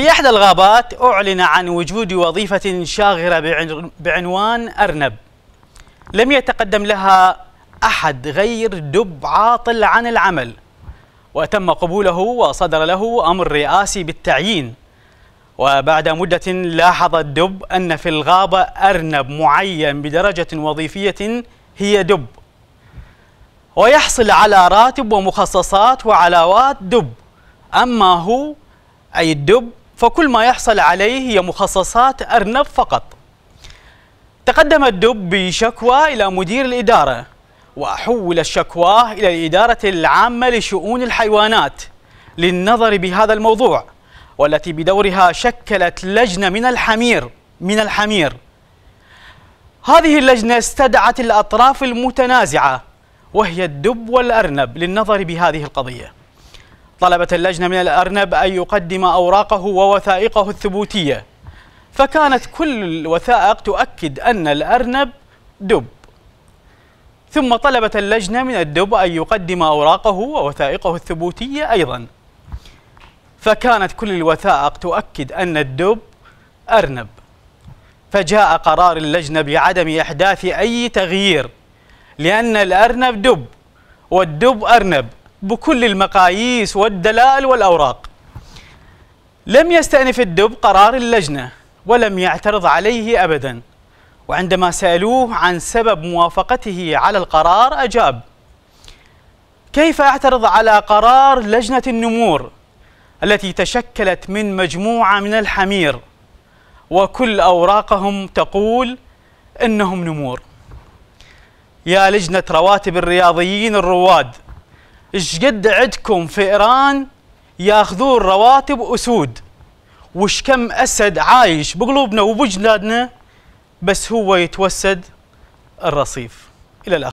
في إحدى الغابات أعلن عن وجود وظيفة شاغرة بعنوان أرنب لم يتقدم لها أحد غير دب عاطل عن العمل وتم قبوله وصدر له أمر رئاسي بالتعيين وبعد مدة لاحظ الدب أن في الغابة أرنب معين بدرجة وظيفية هي دب ويحصل على راتب ومخصصات وعلاوات دب أما هو أي الدب فكل ما يحصل عليه هي مخصصات أرنب فقط تقدم الدب بشكوى إلى مدير الإدارة وحول الشكوى إلى الإدارة العامة لشؤون الحيوانات للنظر بهذا الموضوع والتي بدورها شكلت لجنة من الحمير من الحمير هذه اللجنة استدعت الأطراف المتنازعة وهي الدب والأرنب للنظر بهذه القضية طلبت اللجنة من الأرنب أن يقدم أوراقه ووثائقه الثبوتية فكانت كل الوثائق تؤكد أن الأرنب دب ثم طلبت اللجنة من الدب أن يقدم أوراقه ووثائقه الثبوتية أيضا فكانت كل الوثائق تؤكد أن الدب أرنب فجاء قرار اللجنة بعدم إحداث أي تغيير لأن الأرنب دب والدب أرنب بكل المقاييس والدلائل والأوراق لم يستأنف الدب قرار اللجنة ولم يعترض عليه أبدا وعندما سألوه عن سبب موافقته على القرار أجاب كيف أعترض على قرار لجنة النمور التي تشكلت من مجموعة من الحمير وكل أوراقهم تقول إنهم نمور يا لجنة رواتب الرياضيين الرواد ايش قد عندكم فئران ياخذون رواتب اسود وش كم اسد عايش بقلوبنا وبجلادنا بس هو يتوسد الرصيف الى الاخر